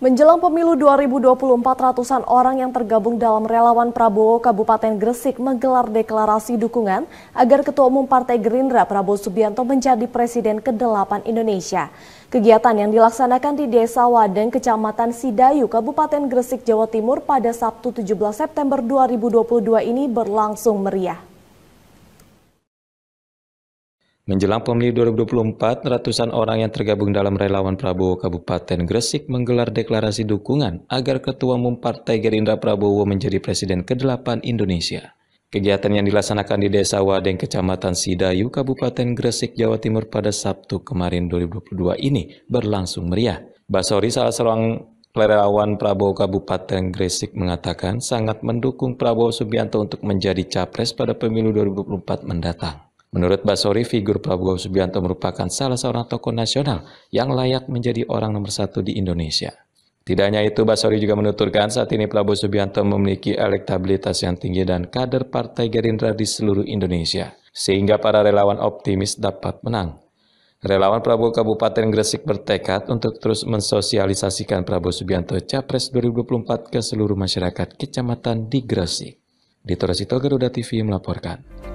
Menjelang pemilu 2024, ratusan orang yang tergabung dalam relawan Prabowo Kabupaten Gresik menggelar deklarasi dukungan agar Ketua Umum Partai Gerindra Prabowo Subianto menjadi Presiden ke-8 Indonesia. Kegiatan yang dilaksanakan di Desa Wadeng, Kecamatan Sidayu, Kabupaten Gresik, Jawa Timur pada Sabtu 17 September 2022 ini berlangsung meriah. Menjelang pemilu 2024, ratusan orang yang tergabung dalam relawan Prabowo Kabupaten Gresik menggelar deklarasi dukungan agar Ketua Umum Partai Gerindra Prabowo menjadi Presiden ke-8 Indonesia. Kegiatan yang dilaksanakan di Desa Wadeng, Kecamatan Sidayu, Kabupaten Gresik, Jawa Timur pada Sabtu kemarin 2022 ini berlangsung meriah. Basori, salah seorang relawan Prabowo Kabupaten Gresik mengatakan sangat mendukung Prabowo Subianto untuk menjadi capres pada pemilu 2024 mendatang. Menurut Basori, figur Prabowo Subianto merupakan salah seorang tokoh nasional yang layak menjadi orang nomor satu di Indonesia. Tidak hanya itu, Basori juga menuturkan saat ini Prabowo Subianto memiliki elektabilitas yang tinggi dan kader Partai Gerindra di seluruh Indonesia, sehingga para relawan optimis dapat menang. Relawan Prabowo Kabupaten Gresik bertekad untuk terus mensosialisasikan Prabowo Subianto Capres 2024 ke seluruh masyarakat kecamatan di Gresik. Di Torosito Garuda TV melaporkan.